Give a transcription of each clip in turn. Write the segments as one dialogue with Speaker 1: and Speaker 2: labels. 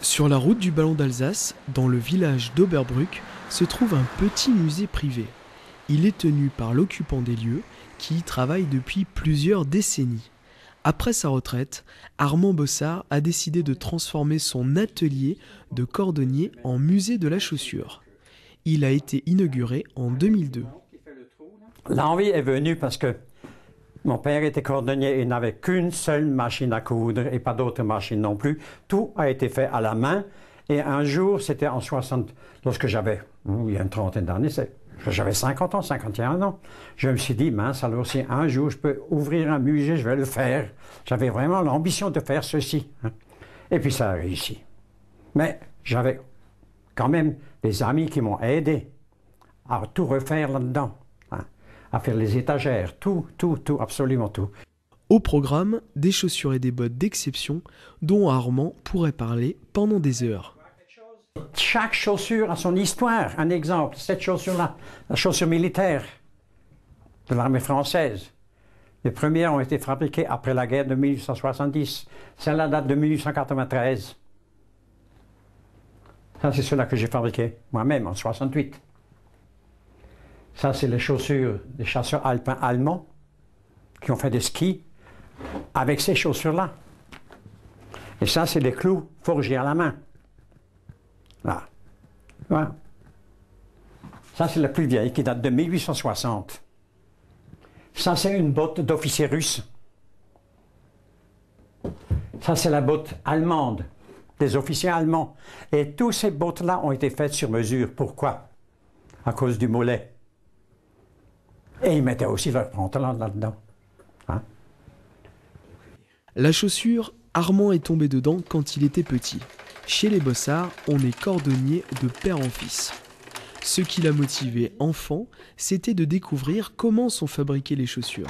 Speaker 1: Sur la route du Ballon d'Alsace, dans le village d'Oberbruck, se trouve un petit musée privé. Il est tenu par l'occupant des lieux qui y travaille depuis plusieurs décennies. Après sa retraite, Armand Bossard a décidé de transformer son atelier de cordonnier en musée de la chaussure. Il a été inauguré en 2002.
Speaker 2: L'envie est venue parce que mon père était cordonnier et n'avait qu'une seule machine à coudre et pas d'autres machines non plus. Tout a été fait à la main. Et un jour, c'était en 60, lorsque j'avais, il y a une trentaine d'années, j'avais 50 ans, 51 ans. Je me suis dit, mince, alors si un jour je peux ouvrir un musée, je vais le faire. J'avais vraiment l'ambition de faire ceci. Hein. Et puis ça a réussi. Mais j'avais quand même des amis qui m'ont aidé à tout refaire là-dedans à faire les étagères, tout,
Speaker 1: tout, tout, absolument tout. Au programme, des chaussures et des bottes d'exception dont Armand pourrait parler pendant des heures. Chaque chaussure a son histoire.
Speaker 2: Un exemple, cette chaussure-là, la chaussure militaire de l'armée française. Les premières ont été fabriquées après la guerre de 1870. Celle-là date de 1893. Ça, c'est cela que j'ai fabriqué moi-même en 68. Ça, c'est les chaussures des chasseurs alpins allemands qui ont fait des skis avec ces chaussures-là. Et ça, c'est des clous forgés à la main. Là. Voilà. Ça, c'est la plus vieille qui date de 1860. Ça, c'est une botte d'officier russe. Ça, c'est la botte allemande, des officiers allemands. Et toutes ces bottes-là ont été faites sur mesure. Pourquoi À cause du mollet. Et ils mettaient aussi leur pantalon
Speaker 1: là-dedans. Hein? La chaussure, Armand est tombé dedans quand il était petit. Chez les Bossards, on est cordonnier de père en fils. Ce qui l'a motivé enfant, c'était de découvrir comment sont fabriquées les chaussures.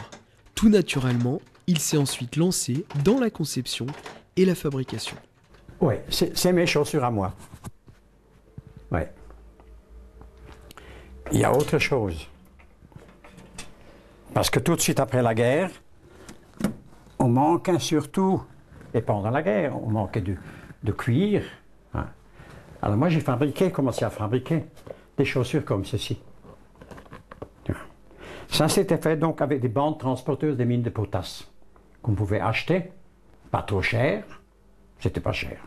Speaker 1: Tout naturellement, il s'est ensuite lancé dans la conception et la fabrication. Oui, c'est mes chaussures à moi.
Speaker 2: Oui. Il y a autre chose. Parce que tout de suite après la guerre, on manquait surtout, et pendant la guerre, on manquait de, cuir. Hein. Alors moi j'ai fabriqué, commencé à fabriquer des chaussures comme ceci. Ça s'était fait donc avec des bandes transporteuses des mines de potasse qu'on pouvait acheter, pas trop cher, c'était pas cher.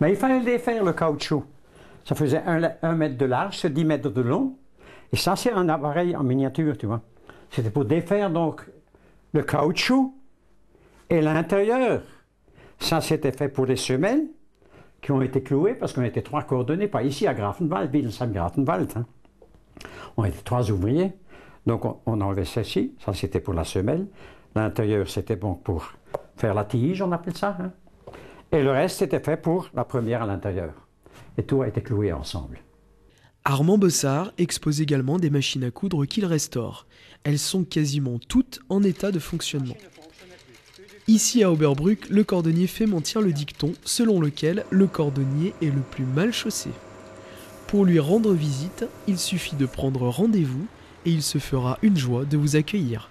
Speaker 2: Mais il fallait défaire le caoutchouc. Ça faisait un, mètre de large, 10 mètres de long, et ça c'est un appareil en miniature, tu vois. C'était pour défaire donc le caoutchouc et l'intérieur. Ça, c'était fait pour les semelles qui ont été clouées parce qu'on était trois coordonnées, pas ici à Grafenwald, Wilhelmsheim-Grafenwald. On était trois ouvriers. Donc on, enlevait celle ceci, ça c'était pour la semelle. L'intérieur, c'était bon pour faire la tige, on appelle ça. Hein. Et
Speaker 1: le reste, c'était fait pour la première à l'intérieur. Et tout a été cloué ensemble. Armand Bossard expose également des machines à coudre qu'il restaure. Elles sont quasiment toutes en état de fonctionnement. Ici à Oberbruck, le cordonnier fait mentir le dicton selon lequel le cordonnier est le plus mal chaussé. Pour lui rendre visite, il suffit de prendre rendez-vous et il se fera une joie de vous accueillir.